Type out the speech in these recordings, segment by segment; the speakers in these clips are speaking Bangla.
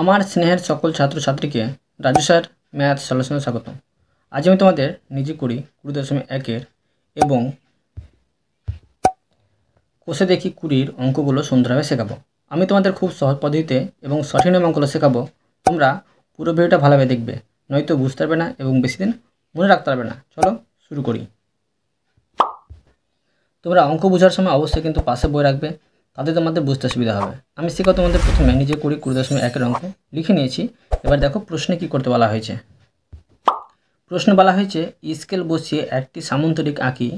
আমার স্নেহের সকল ছাত্রছাত্রীকে রাজু স্যার ম্যাথ সলিউশনে স্বাগত আজ আমি তোমাদের নিজে করি কুড়ি দশমিক একের এবং কোষে দেখি কুড়ির অঙ্কগুলো সুন্দরভাবে শেখাবো আমি তোমাদের খুব সহজ পদ্ধতিতে এবং সঠিক নিয়ম অঙ্কগুলো শেখাবো তোমরা পুরো ভিডিওটা ভালোভাবে দেখবে নয়তো বুঝতে পারবে না এবং বেশি দিন মনে রাখতে পারবে না চলো শুরু করি তোমরা অঙ্ক বোঝার সময় অবশ্যই কিন্তু পাশে বই রাখবে তাতে তোমাদের বুঝতে অসুবিধা হবে আমি শিক্ষা তোমাদের প্রথমে নিজে কুড়ি কুড়ি দশমিক একের অঙ্কে লিখে নিয়েছি এবার দেখো প্রশ্নে কি করতে বলা হয়েছে প্রশ্ন বলা হয়েছে স্কেল বসিয়ে একটি সামন্তরিক আঁকি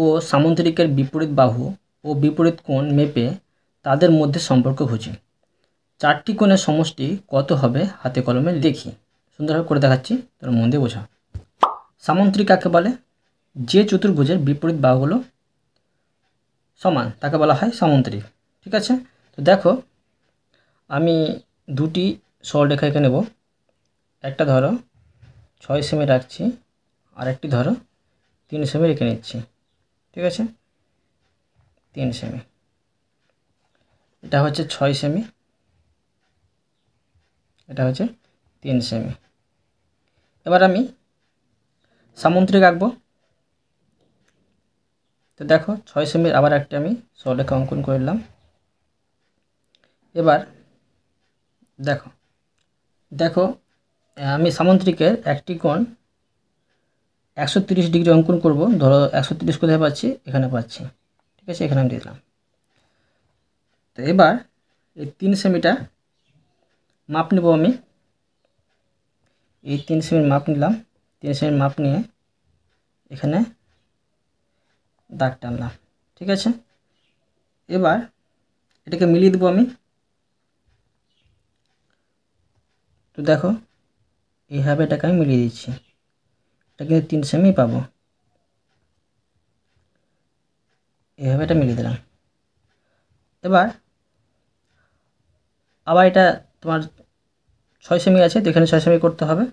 ও সামন্তরিকের বিপরীত বাহু ও বিপরীত কোণ মেপে তাদের মধ্যে সম্পর্ক খুঁজি চারটি কোণের সমষ্টি কত হবে হাতে কলমে দেখি সুন্দরভাবে করে দেখাচ্ছি তোর মন দিয়ে বোঝা সামন্তরিক কাকে বলে যে চতুর্ভুজের বিপরীত বাহুগুলো সমান তাকে বলা হয় সামন্ত্রিক ঠিক আছে তো দেখো আমি দুটি সরলরেখা এঁকে নেব একটা ধরো ছয় সেমি রাখছি আর একটি ধরো তিন সেমি রেখে নিচ্ছি ঠিক আছে তিন সেমি এটা হচ্ছে ছয় সেমি এটা হচ্ছে তিন সেমি এবার আমি সামন্ত্রিক আঁকবো তো দেখো ছয় সেমির আবার একটি আমি সরলেখা অঙ্কন করলাম এবার দেখো দেখো আমি সামন্ত্রিকের একটি কোণ একশো তিরিশ ডিগ্রি অঙ্কন করবো ধরো একশো তিরিশ কোথায় পাচ্ছি এখানে পাচ্ছি ঠিক আছে এখানে আমি দিলাম তো এবার এই তিন সেমিটা মাপ নেব আমি এই তিন সেমির মাপ নিলাম তিন সেমির মাপ নিয়ে এখানে দাগ টানলাম ঠিক আছে এবার এটাকে মিলিয়ে দেবো আমি তো দেখো এইভাবে এটাকে আমি মিলিয়ে দিচ্ছি এটা কিন্তু তিন সেমি পাবো এভাবে এটা মিলিয়ে দিলাম এবার আবার এটা তোমার ছয় সেমি আছে তো এখানে ছয় সেমি করতে হবে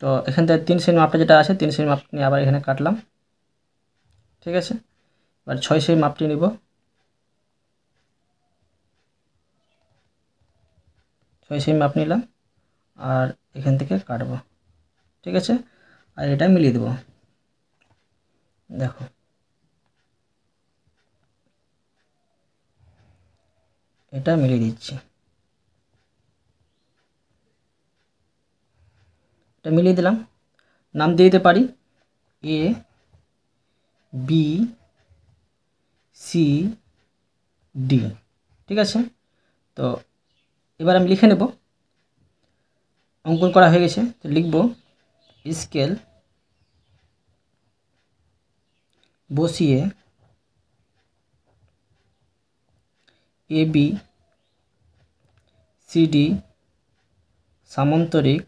তো এখান থেকে তিন সেমি মাপটা যেটা আছে তিন সেমি মাপ নিয়ে আবার এখানে কাটলাম ঠিক আছে এবার ছয় সেই মাপটি নিব ছয় সেই মাপ নিলাম আর এখান থেকে কাটবো ঠিক আছে আর এটা মিলিয়ে দেবো দেখো এটা মিলিয়ে দিচ্ছি এটা মিলিয়ে দিলাম নাম দিয়ে দিতে পারি এ বি সি ডি ঠিক আছে তো এবার আমি লিখে নেব অঙ্কন করা হয়ে গেছে তো লিখব স্কেল বসিয়ে এ বি সিডি সামন্তরিক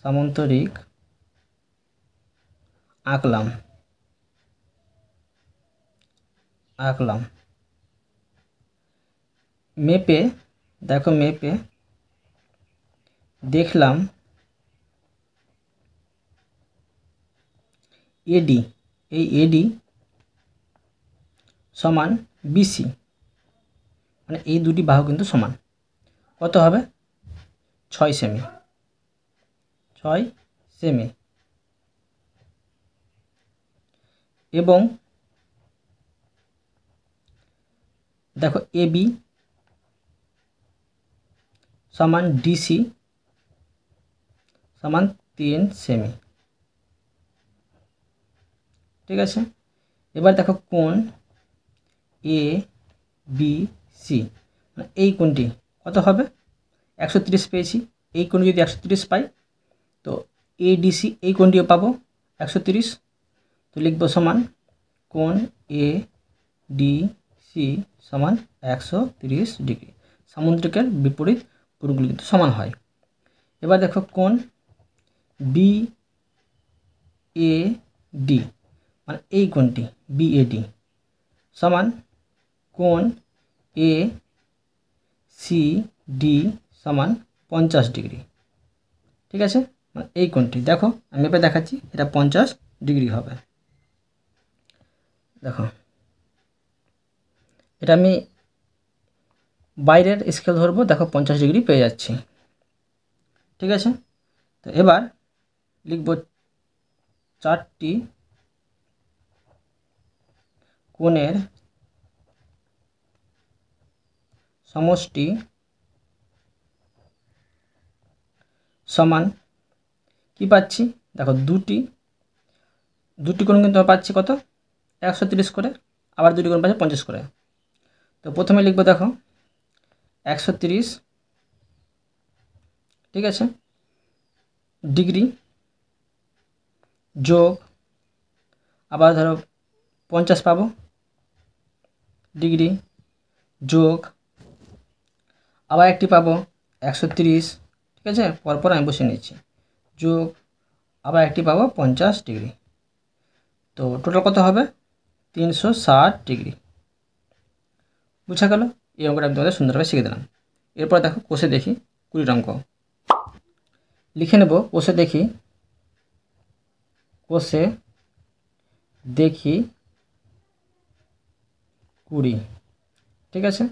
সামন্তরিক আঁকলাম আঁকলাম মেপে দেখো মেপে দেখলাম এডি এই এডি সমান বিসি মানে এই দুটি বাহু কিন্তু সমান কত হবে ছয় সেমি ছয় সেমি এবং দেখো এ বি সমান ডিসি সমান তিন সেমি ঠিক আছে এবার দেখো কোন এ বি সি এই কোনটি কত হবে একশো পেয়েছি এই কোন যদি একশো পাই তো এডিসি এই কোনটিও পাবো একশো তো লিখব সমান কোন এ ডি সি সমান একশো তিরিশ ডিগ্রি সামুদ্রিকের বিপরীত পুরগুলি কিন্তু সমান হয় এবার দেখো কোন বি এ ডি মানে এই কোনটি বি এ ডি সমান কোন এ সি ডি সমান পঞ্চাশ ডিগ্রি ঠিক আছে মানে এই কোনটি দেখো আমি এবার দেখাচ্ছি এটা পঞ্চাশ ডিগ্রি হবে দেখো এটা আমি বাইরের স্কেল ধরবো দেখো পঞ্চাশ ডিগ্রি পেয়ে যাচ্ছি ঠিক আছে তো এবার লিখব চারটি কোণের সমষ্টি সমান কি পাচ্ছি দেখো দুটি দুটি কোণ কিন্তু পাচ্ছি কত একশো তিরিশ করে আবার দুটি গুণ পাশে পঞ্চাশ করে তো প্রথমে লিখবো দেখো একশো তিরিশ ঠিক আছে ডিগ্রি যোগ আবার ধরো পঞ্চাশ পাবো ডিগ্রি যোগ আবার একটি পাবো একশো তিরিশ ঠিক আছে পরপর আমি বসে নিচ্ছি যোগ আবার একটি পাবো পঞ্চাশ ডিগ্রি তো টোটাল কত হবে তিনশো ষাট ডিগ্রি বুঝা গেল এই অঙ্কটা আমি তোমাদের সুন্দরভাবে শিখে দিলাম এরপর দেখো কোষে দেখি কুড়িটা অঙ্ক লিখে নেব কোষে দেখি কোষে দেখি কুড়ি ঠিক আছে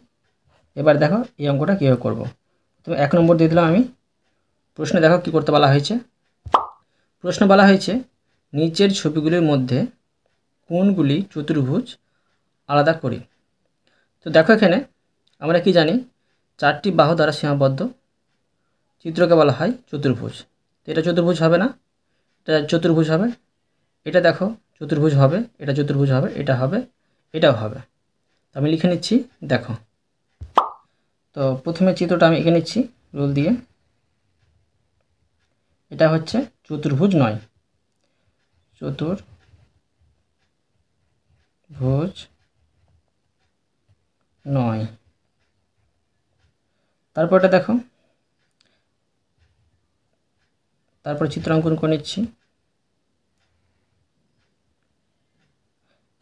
এবার দেখো এই অঙ্কটা কীভাবে করবো তুমি এক নম্বর দিয়ে দিলাম আমি প্রশ্নে দেখো কি করতে বলা হয়েছে প্রশ্ন বলা হয়েছে নিচের ছবিগুলির মধ্যে কোণগুলি চতুর্ভুজ আলাদা করি তো দেখো এখানে আমরা কি জানি চারটি বাহু দ্বারা সীমাবদ্ধ চিত্রকে বলা হয় চতুর্ভুজ তো এটা চতুর্ভুজ হবে না এটা চতুর্ভুজ হবে এটা দেখো চতুর্ভুজ হবে এটা চতুর্ভুজ হবে এটা হবে এটাও হবে তো আমি লিখে নিচ্ছি দেখো তো প্রথমে চিত্রটা আমি এঁকে নিচ্ছি রোল দিয়ে এটা হচ্ছে চতুর্ভুজ নয় চতুর্ভুজ ভোজ নয় তারপরটা দেখো তারপর চিত্র অঙ্কন করে নিচ্ছি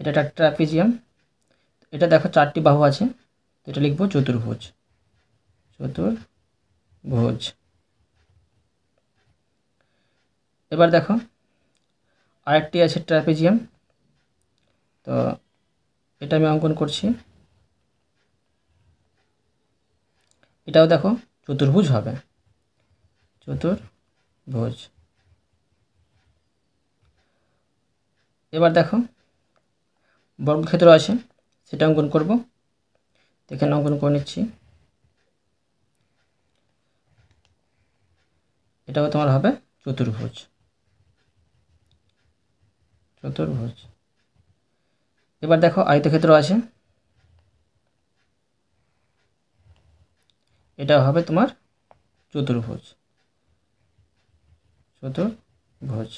এটা একটা ট্র্যাপিজিয়াম এটা দেখো চারটি বাহু আছে এটা লিখবো চতুর্ভুজ চতুর্ভুজ এবার দেখো আরেকটি আছে ট্র্যাপিজিয়াম তো এটা আমি অঙ্কন করছি এটাও দেখো চতুর্ভুজ হবে চতুর্ভুজ এবার দেখো বর্গক্ষেত্র আছে সেটা অঙ্কন করব এখানে অঙ্কন করে নিচ্ছি এটাও তোমার হবে চতুর্ভুজ চতুর্ভুজ এবার দেখো আয়তক্ষেত্র আছে এটা হবে তোমার চতুর্ভুজ চতুর্ভুজ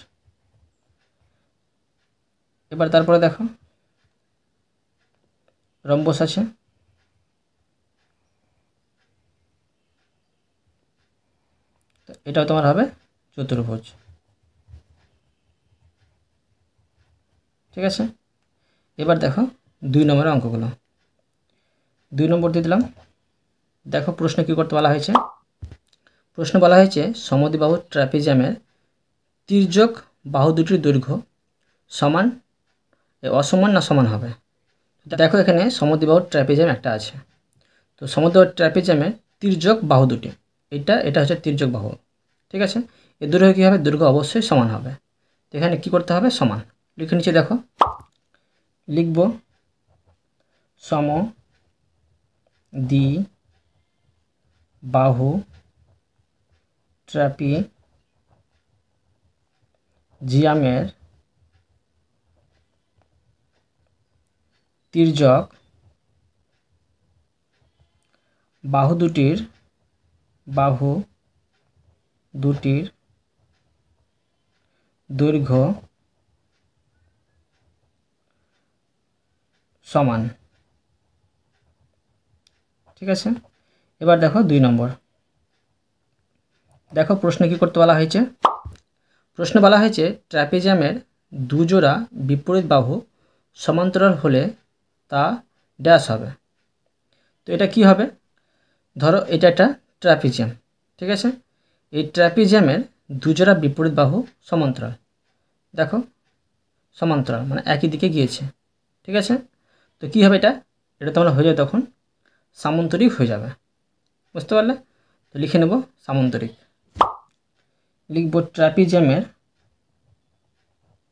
এবার তারপরে দেখো রম্বস আছে এটাও তোমার হবে চতুর্ভুজ ঠিক আছে এবার দেখো দুই নম্বরের অঙ্কগুলো দুই নম্বর দিয়ে দিলাম দেখো প্রশ্ন কী করতে বলা হয়েছে প্রশ্ন বলা হয়েছে সমদিবাহু ট্র্যাপিজামের তির্যক বাহু দুটির দৈর্ঘ্য সমান অসমান না সমান হবে দেখো এখানে সমদিবাহু ট্র্যাপিজাম একটা আছে তো সমুদ্র ট্র্যাপিজামের তির্যক বাহু দুটি এটা এটা হচ্ছে তির্যক বাহু ঠিক আছে এ দৈর্ঘ্য কী হবে দৈর্ঘ্য অবশ্যই সমান হবে তো এখানে কী করতে হবে সমান লিখে নিচে দেখো লিখব সম দি বাহু ট্র্যাপি জিয়ামের তির্যক বাহু দুটির বাহু দুটির দৈর্ঘ্য সমান ঠিক আছে এবার দেখো দুই নম্বর দেখো প্রশ্ন কি করতে বলা হয়েছে প্রশ্ন বলা হয়েছে ট্র্যাপিজামের দুজোড়া বিপরীত বাহু সমান্তরাল হলে তা ড্যাশ হবে তো এটা কি হবে ধরো এটা একটা ট্র্যাপিজিয়াম ঠিক আছে এই ট্র্যাপিজিয়ামের দুজোড়া বিপরীত বাহু সমান্তরাল দেখো সমান্তরাল মানে একই দিকে গিয়েছে ঠিক আছে তো কী হবে এটা এটা তোমার হয়ে যাবে তখন সামন্তরিক হয়ে যাবে বুঝতে পারলে তো লিখে নেব সামন্তরিক লিখব জ্যামের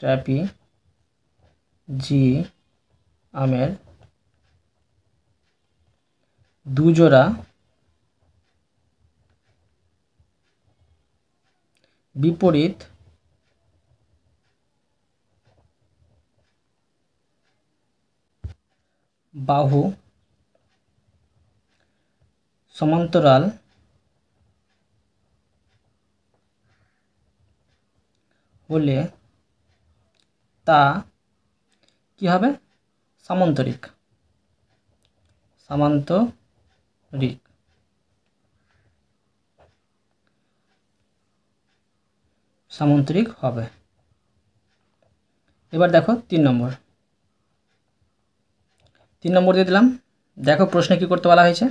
ট্র্যাপি জি আমের দুজোড়া বিপরীত বাহু সমান্তরাল হলে তা কি হবে সামান্তরিক সামান্তরিক সামান্তরিক হবে এবার দেখো তিন নম্বর তিন নম্বর দিয়ে দিলাম দেখো প্রশ্নে কী করতে বলা হয়েছে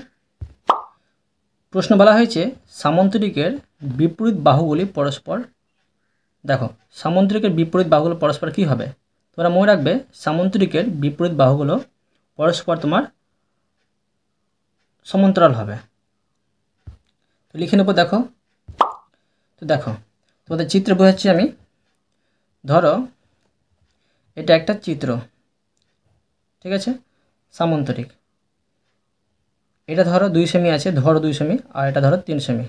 প্রশ্ন বলা হয়েছে সামন্তরিকের বিপরীত বাহুগুলি পরস্পর দেখো সামন্তরিকের বিপরীত বাহুগুলো পরস্পর কি হবে তোমরা মনে রাখবে সামন্তরিকের বিপরীত বাহুগুলো পরস্পর তোমার সমান্তরাল হবে তো লিখে নেবো দেখো তো দেখো তোমাদের চিত্র বোঝাচ্ছি আমি ধরো এটা একটা চিত্র ঠিক আছে সামন্তরিক এটা ধরো দুই সেমি আছে ধরো দুই সেমি আর এটা ধরো তিন সেমি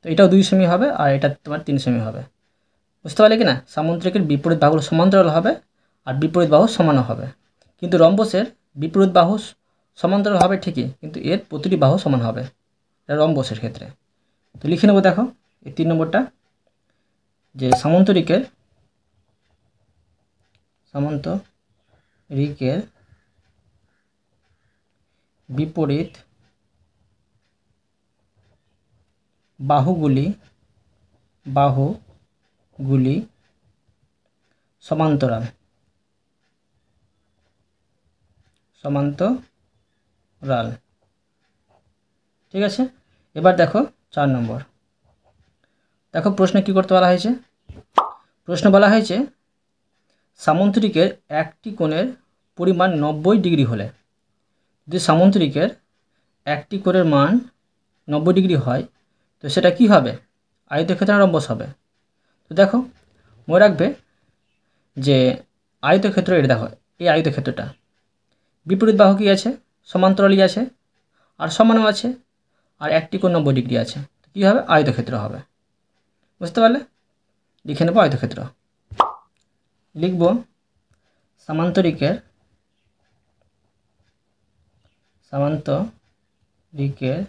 তো এটাও দুই সেমি হবে আর এটা তোমার তিন সেমি হবে বুঝতে পারলে কি না সামান্তরিকের বিপরীত বাহু সমান্তরাল হবে আর বিপরীত বাহু সমানও হবে কিন্তু রম্বসের বিপরীত বাহু সমান্তরাল হবে ঠিকই কিন্তু এর প্রতিটি বাহু সমান হবে এটা রম্বসের ক্ষেত্রে তো লিখে নেবো দেখো এই তিন নম্বরটা যে সামন্ত রিকের বিপরীত বাহুগুলি বাহুগুলি সমান্তরাল সমান্তরাল ঠিক আছে এবার দেখো চার নম্বর দেখো প্রশ্নে কি করতে বলা হয়েছে প্রশ্ন বলা হয়েছে সামন্তরিকের একটি কোণের পরিমাণ নব্বই ডিগ্রি হলে যদি সামুদ্রিকের একটি কোরের মান নব্বই ডিগ্রি হয় তো সেটা কি হবে রম্বস হবে তো দেখো মনে রাখবে যে আয়তক্ষেত্র এটা দেখো এই আয়তক্ষেত্রটা বিপরীত বাহু কী আছে সমান্তরালই আছে আর সমানও আছে আর একটি কোন নব্বই ডিগ্রি আছে কী হবে আয়তক্ষেত্র হবে বুঝতে পারলে লিখে নেব আয়তক্ষেত্র লিখব সামান্তরিকের সামান্তরিকের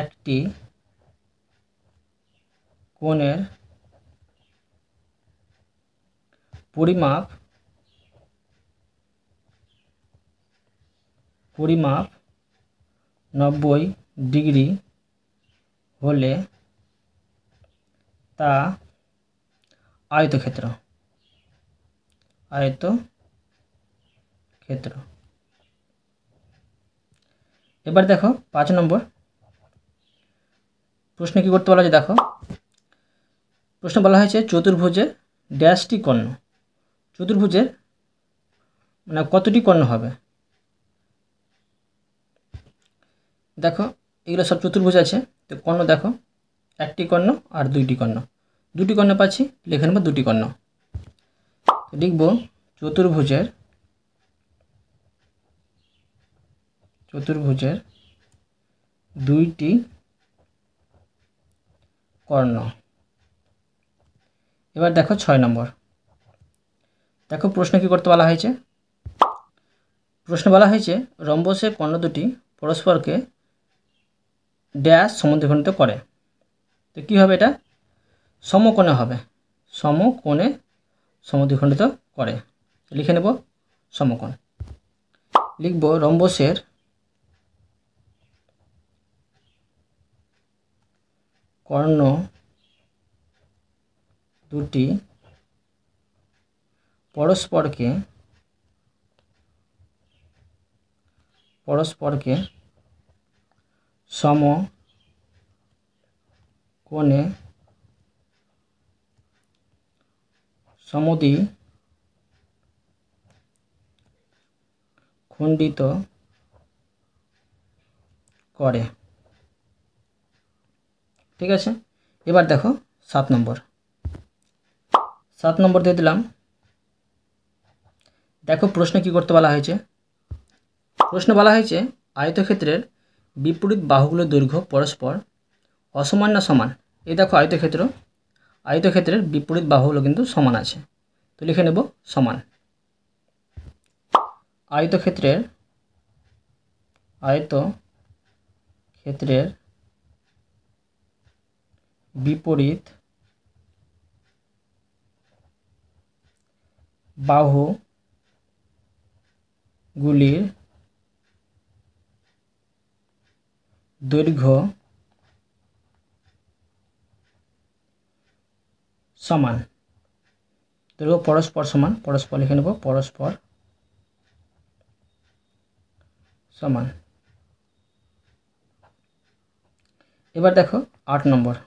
একটি কোণের পরিমাপ পরিমাপ নব্বই ডিগ্রি হলে তা আয়তক্ষেত্র আয়ত ক্ষেত্র এবার দেখো পাঁচ নম্বর প্রশ্ন কী করতে বলা হয়েছে দেখো প্রশ্ন বলা হয়েছে চতুর্ভুজের ড্যাশটি কর্ণ চতুর্ভুজের মানে কতটি কর্ণ হবে দেখো এগুলো সব চতুর্ভুজ আছে তো কর্ণ দেখো একটি কর্ণ আর দুইটি কর্ণ দুটি কর্ণ পাচ্ছি লিখে নেব দুটি কর্ণ লিখব চতুর্ভুজের চতুর্ভুজের দুইটি কর্ণ এবার দেখো ছয় নম্বর দেখো প্রশ্ন কি করতে বলা হয়েছে প্রশ্ন বলা হয়েছে রম্বসের কর্ণ দুটি পরস্পরকে ড্যাশ সমদ্বিখণ্ডিত করে তো কী হবে এটা সমকোণে হবে সমকোণে সমদ্বিখণ্ডিত করে লিখে নেব সমকোণ লিখব রম্বসের কর্ণ দুটি পরস্পরকে পরস্পরকে সম কোণে সমদি খণ্ডিত করে ঠিক আছে এবার দেখো সাত নম্বর সাত নম্বর দিয়ে দিলাম দেখো প্রশ্ন কি করতে বলা হয়েছে প্রশ্ন বলা হয়েছে আয়তক্ষেত্রের বিপরীত বাহুগুলো দৈর্ঘ্য পরস্পর অসমান না সমান এই দেখো আয়তক্ষেত্র আয়তক্ষেত্রের বিপরীত বাহুগুলো কিন্তু সমান আছে তো লিখে নেব সমান আয়তক্ষেত্রের আয়ত ক্ষেত্রের विपरीत बाहूगुल दैर्घ्य समान दैर्घ्य परस्पर समान परस्पर लिखे नब परस्पर समान एबार देख आठ नम्बर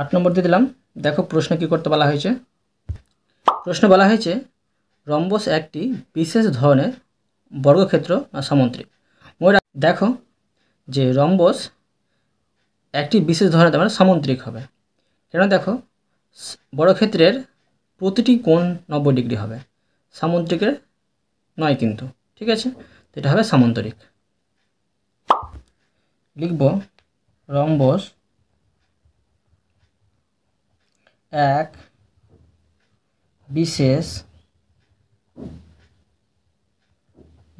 আট নম্বর দিয়ে দিলাম দেখো প্রশ্ন কি করতে বলা হয়েছে প্রশ্ন বলা হয়েছে রম্বস একটি বিশেষ ধরনের বর্গক্ষেত্র বা সামন্ত্রিক মোট দেখো যে রম্বস একটি বিশেষ ধরনের তোমার মানে সামন্ত্রিক হবে কেন দেখো বর্গক্ষেত্রের প্রতিটি কোণ নব্বই ডিগ্রি হবে সামুদ্রিকের নয় কিন্তু ঠিক আছে এটা হবে সামন্তরিক লিখব রম্বস এক বিশেষ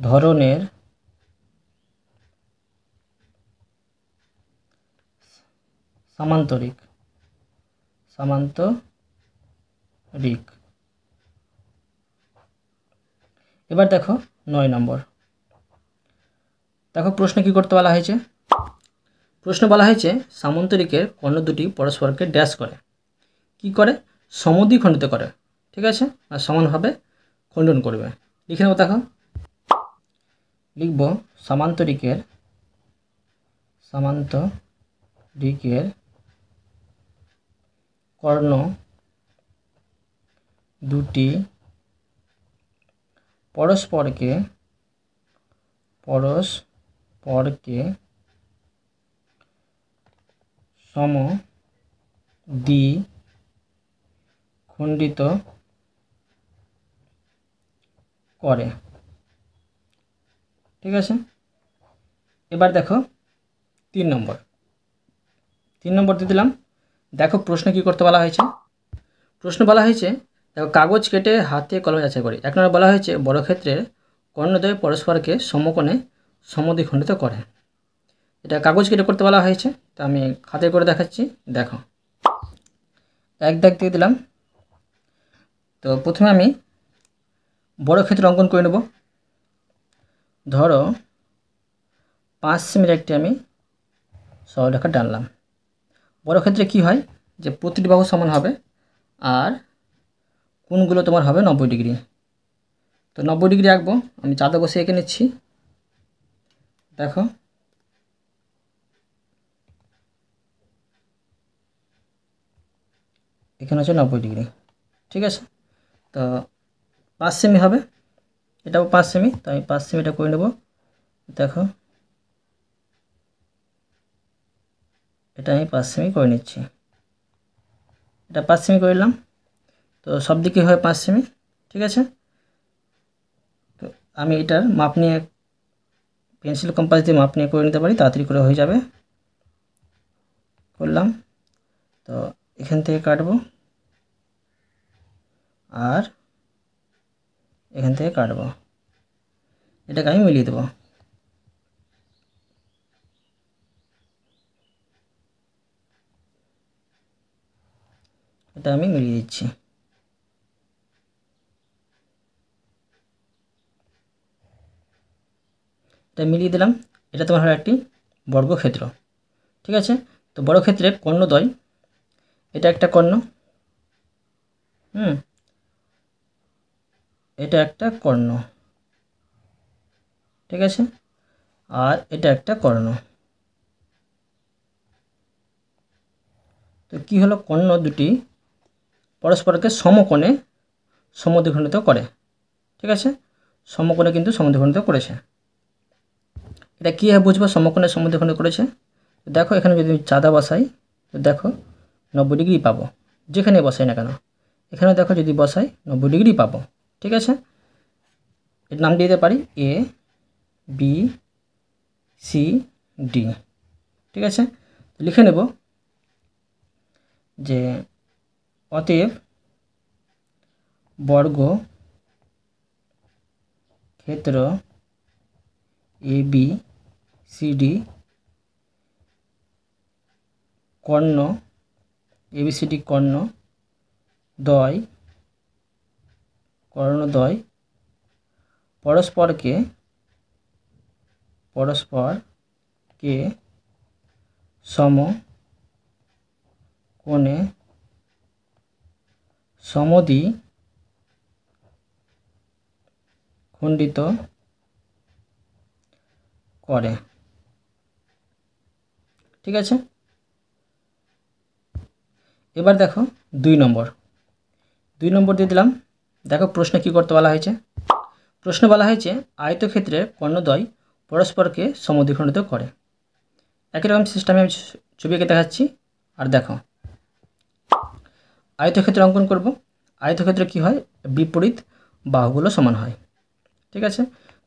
ধরনের সামান্তরিক সামান্তরিক এবার দেখো নয় নম্বর দেখো প্রশ্ন কি করতে বলা হয়েছে প্রশ্ন বলা হয়েছে সামান্তরিকের অন্য দুটি পরস্পরকে ড্যাশ করে কি করে সমদি খণ্ডিত করে ঠিক আছে আর সমানভাবে খণ্ডন করবে লিখে নেবো দেখো লিখব সামান্তরিকের সামান্তরিকের কর্ণ দুটি পরস্পরকে পরস্পরকে সম দি খণ্ডিত করে ঠিক আছে এবার দেখো তিন নম্বর তিন নম্বর দিয়ে দিলাম দেখো প্রশ্ন কি করতে বলা হয়েছে প্রশ্ন বলা হয়েছে দেখো কাগজ কেটে হাতে কলমে যাচাই করে এক নম্বর বলা হয়েছে বড় ক্ষেত্রের কর্ণদয় পরস্পরকে সমকোণে সমদ্বিখণ্ডিত করে এটা কাগজ কেটে করতে বলা হয়েছে তা আমি খাতে করে দেখাচ্ছি দেখো এক দাগ দিয়ে দিলাম তো প্রথমে আমি বড় ক্ষেত্র অঙ্কন করে নেব ধরো পাঁচ সেমির একটি আমি সরলরেখা টানলাম বড় ক্ষেত্রে কি হয় যে প্রতিটি বাহু সমান হবে আর কোনগুলো তোমার হবে নব্বই ডিগ্রি তো নব্বই ডিগ্রি আঁকবো আমি চাঁদা বসে এঁকে নিচ্ছি দেখো এখানে আছে নব্বই ডিগ্রি ঠিক আছে তো পাঁচ সেমি হবে এটাও পাঁচ সেমি তো আমি পাঁচ সেমিটা করে নেব দেখো এটা আমি পাঁচ সেমি করে নিচ্ছি এটা পাঁচ সেমি করে নিলাম তো সব দিকে হয় পাঁচ সেমি ঠিক আছে তো আমি এটার মাপ নিয়ে পেন্সিল কম্পাস দিয়ে মাপ নিয়ে করে নিতে পারি তাড়াতাড়ি করে হয়ে যাবে করলাম তো এখান থেকে কাটবো আর এখান থেকে কাটব এটাকে আমি মিলিয়ে দেবো এটা আমি মিলিয়ে দিচ্ছি এটা মিলিয়ে দিলাম এটা তোমার হলো একটি বর্গক্ষেত্র ঠিক আছে তো বর্গক্ষেত্রে কর্ণদ্বয় এটা একটা কর্ণ হুম এটা একটা কর্ণ ঠিক আছে আর এটা একটা কর্ণ তো কী হলো কর্ণ দুটি পরস্পরকে সমকোণে সমদ্বিখণ্ডিত করে ঠিক আছে সমকোণে কিন্তু সমদ্বিখণ্ডিত করেছে এটা কী বুঝবো সমকোণে সমদ্বিখণ্ডিত করেছে দেখো এখানে যদি চাঁদা বসাই তো দেখো নব্বই ডিগ্রি পাবো যেখানে বসাই না কেন এখানে দেখো যদি বসাই নব্বই ডিগ্রি পাবো ঠিক আছে এর নাম দিতে পারি এ বি সি ডি ঠিক আছে লিখে নেব যে অতএব বর্গ ক্ষেত্র এ বি সি ডি কর্ণ এবিসিডি কর্ণ দয় কর্ণোদয় পরস্পরকে পরস্পরকে সম কোণে সমদি খণ্ডিত করে ঠিক আছে এবার দেখো দুই নম্বর দুই নম্বর দিয়ে দিলাম দেখো প্রশ্ন কি করতে বলা হয়েছে প্রশ্ন বলা হয়েছে ক্ষেত্রে কর্ণদ্বয় পরস্পরকে সমদ্বিখণ্ডিত করে একই রকম সিস্টেমে আমি ছবি এঁকে দেখাচ্ছি আর দেখো আয়তক্ষেত্র অঙ্কন করব ক্ষেত্রে কি হয় বিপরীত বাহুগুলো সমান হয় ঠিক আছে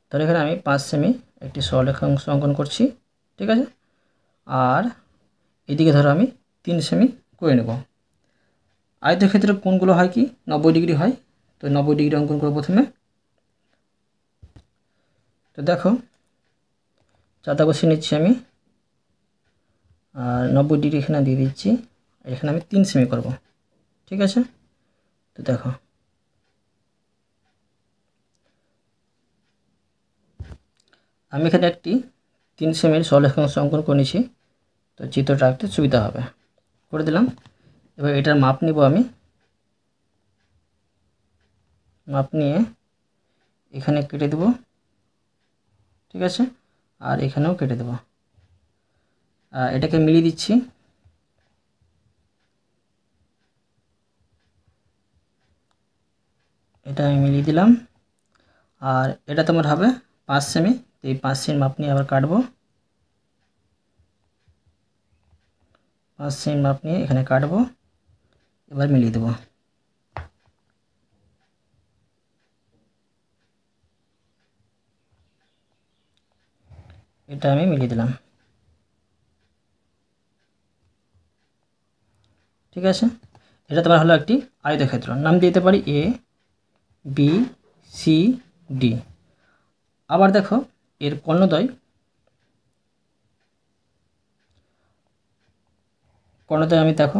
তাহলে এখানে আমি পাঁচ সেমি একটি সরলেখাংশ অঙ্কন করছি ঠিক আছে আর এদিকে ধরো আমি তিন সেমি করে নেব ক্ষেত্রে কোনগুলো হয় কি নব্বই ডিগ্রি হয় তো নব্বই ডিগ্রি অঙ্কন করবো প্রথমে তো দেখো চাঁদা বসে নিচ্ছি আমি আর নব্বই ডিগ্রি এখানে দিয়ে দিচ্ছি এখানে আমি তিন সেমি করব ঠিক আছে তো দেখো আমি এখানে একটি তিন সেমির সলেখাংশ অঙ্কন করে নিয়েছি তো চিত্রটা রাখতে সুবিধা হবে করে দিলাম এবার এটার মাপ নিব আমি মাপ নিয়ে এখানে কেটে দেব ঠিক আছে আর এখানেও কেটে দেব এটাকে মিলিয়ে দিচ্ছি এটা আমি মিলিয়ে দিলাম আর এটা তোমার হবে পাঁচ সেমি এই পাঁচ সেমি মাপ নিয়ে আবার কাটবো পাঁচ সেমি মাপ নিয়ে এখানে কাটবো এবার মিলিয়ে দেবো এটা আমি মিলিয়ে দিলাম ঠিক আছে এটা তোমার হলো একটি আয়তক্ষেত্র নাম দিতে পারি এ বি সি ডি আবার দেখো এর কর্ণদ্বয় কর্ণদ্বয় আমি দেখো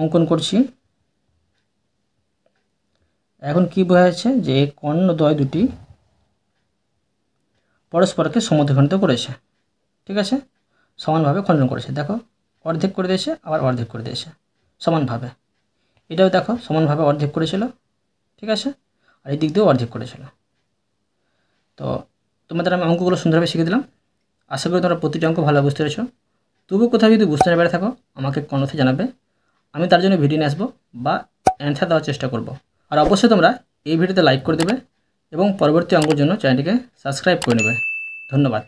অঙ্কন করছি এখন কি বোঝা যাচ্ছে যে কর্ণদ্বয় দুটি পরস্পরকে সমদ্বিখণ্ডিত করেছে ঠিক আছে সমানভাবে খণ্ডন করেছে দেখো অর্ধেক করে দিয়েছে আবার অর্ধেক করে দিয়েছে সমানভাবে এটাও দেখো সমানভাবে অর্ধেক করেছিল ঠিক আছে আর এই দিক দিয়েও অর্ধেক করেছিল তো তোমাদের আমি অঙ্কগুলো সুন্দরভাবে শিখে দিলাম আশা করি তোমরা প্রতিটি অঙ্ক ভালো বুঝতে পেরেছো তবু কোথাও যদি বুঝতে না পেরে থাকো আমাকে কনথে জানাবে আমি তার জন্য ভিডিও নিয়ে আসবো বা অ্যান্সার দেওয়ার চেষ্টা করব আর অবশ্যই তোমরা এই ভিডিওতে লাইক করে দেবে এবং পরবর্তী অঙ্গের জন্য চ্যানেলটিকে সাবস্ক্রাইব করে নেবে ধন্যবাদ